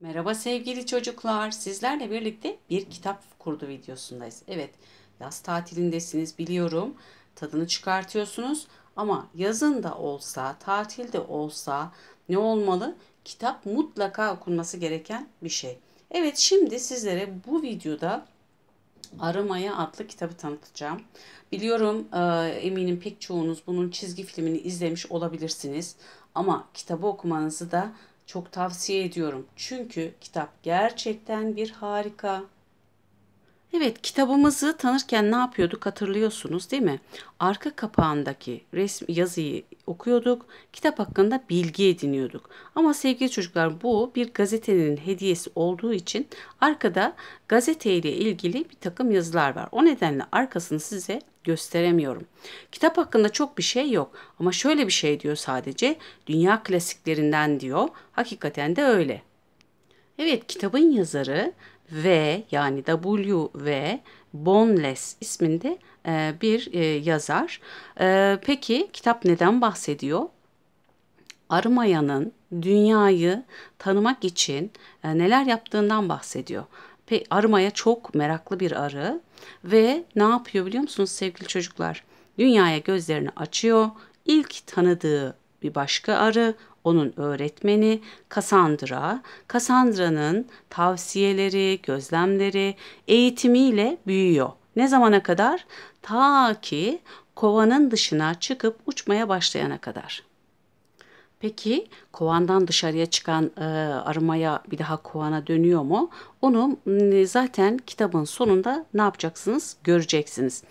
Merhaba sevgili çocuklar. Sizlerle birlikte bir kitap kurdu videosundayız. Evet, yaz tatilindesiniz biliyorum. Tadını çıkartıyorsunuz ama yazın da olsa, tatilde olsa ne olmalı? Kitap mutlaka okunması gereken bir şey. Evet, şimdi sizlere bu videoda Aramaya adlı kitabı tanıtacağım. Biliyorum e, eminim pek çoğunuz bunun çizgi filmini izlemiş olabilirsiniz. Ama kitabı okumanızı da çok tavsiye ediyorum. Çünkü kitap gerçekten bir harika. Evet, kitabımızı tanırken ne yapıyorduk hatırlıyorsunuz değil mi? Arka kapağındaki resim yazıyı okuyorduk, kitap hakkında bilgi ediniyorduk. Ama sevgili çocuklar bu bir gazetenin hediyesi olduğu için arkada gazeteyle ilgili bir takım yazılar var. O nedenle arkasını size gösteremiyorum. Kitap hakkında çok bir şey yok ama şöyle bir şey diyor sadece dünya klasiklerinden diyor. Hakikaten de öyle. Evet kitabın yazarı V yani W V Boneless isminde e, bir e, yazar. E, peki kitap neden bahsediyor? Arımaya'nın dünyayı tanımak için neler yaptığından bahsediyor. Pe Arımaya çok meraklı bir arı ve ne yapıyor biliyor musunuz sevgili çocuklar? Dünyaya gözlerini açıyor. İlk tanıdığı bir başka arı onun öğretmeni Kassandra, Kassandra'nın tavsiyeleri, gözlemleri, eğitimiyle büyüyor. Ne zamana kadar? Ta ki kovanın dışına çıkıp uçmaya başlayana kadar. Peki kovandan dışarıya çıkan e, arımaya bir daha kovana dönüyor mu? Onu zaten kitabın sonunda ne yapacaksınız? Göreceksiniz.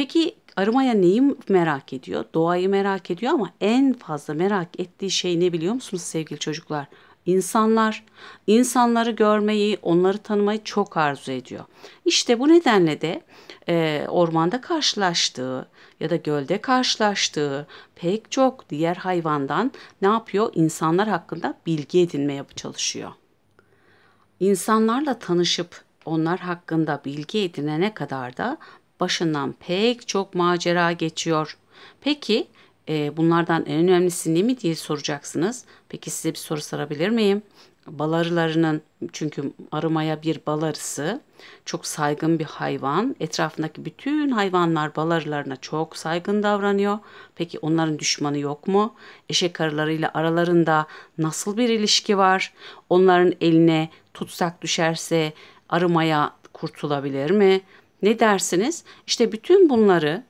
Peki Arımaya neyi merak ediyor? Doğayı merak ediyor ama en fazla merak ettiği şey ne biliyor musunuz sevgili çocuklar? İnsanlar, insanları görmeyi, onları tanımayı çok arzu ediyor. İşte bu nedenle de e, ormanda karşılaştığı ya da gölde karşılaştığı pek çok diğer hayvandan ne yapıyor? İnsanlar hakkında bilgi edinmeye çalışıyor. İnsanlarla tanışıp onlar hakkında bilgi edinene kadar da başından pek çok macera geçiyor. Peki e, bunlardan en önemlisi ne mi diye soracaksınız. Peki size bir soru sorabilir miyim? Bal arılarının çünkü arımaya bir bal arısı çok saygın bir hayvan. Etrafındaki bütün hayvanlar bal arılarına çok saygın davranıyor. Peki onların düşmanı yok mu? Eşek arılarıyla aralarında nasıl bir ilişki var? Onların eline tutsak düşerse arımaya kurtulabilir mi? Ne dersiniz? İşte bütün bunları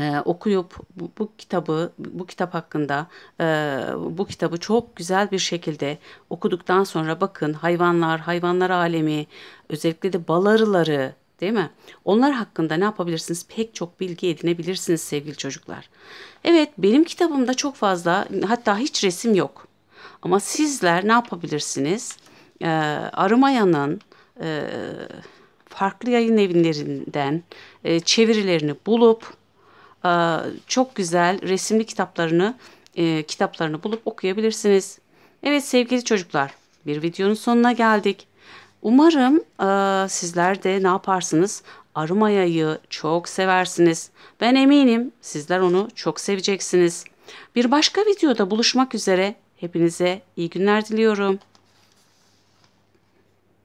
e, okuyup bu, bu kitabı bu kitap hakkında e, bu kitabı çok güzel bir şekilde okuduktan sonra bakın hayvanlar hayvanlar alemi özellikle de bal arıları değil mi? Onlar hakkında ne yapabilirsiniz? Pek çok bilgi edinebilirsiniz sevgili çocuklar. Evet benim kitabımda çok fazla hatta hiç resim yok. Ama sizler ne yapabilirsiniz? Ee, Arımaya'nın e, farklı yayın evlerinden e, çevirilerini bulup e, çok güzel resimli kitaplarını e, kitaplarını bulup okuyabilirsiniz. Evet sevgili çocuklar bir videonun sonuna geldik. Umarım e, sizler de ne yaparsınız? Arumaya'yı çok seversiniz. Ben eminim sizler onu çok seveceksiniz. Bir başka videoda buluşmak üzere. Hepinize iyi günler diliyorum.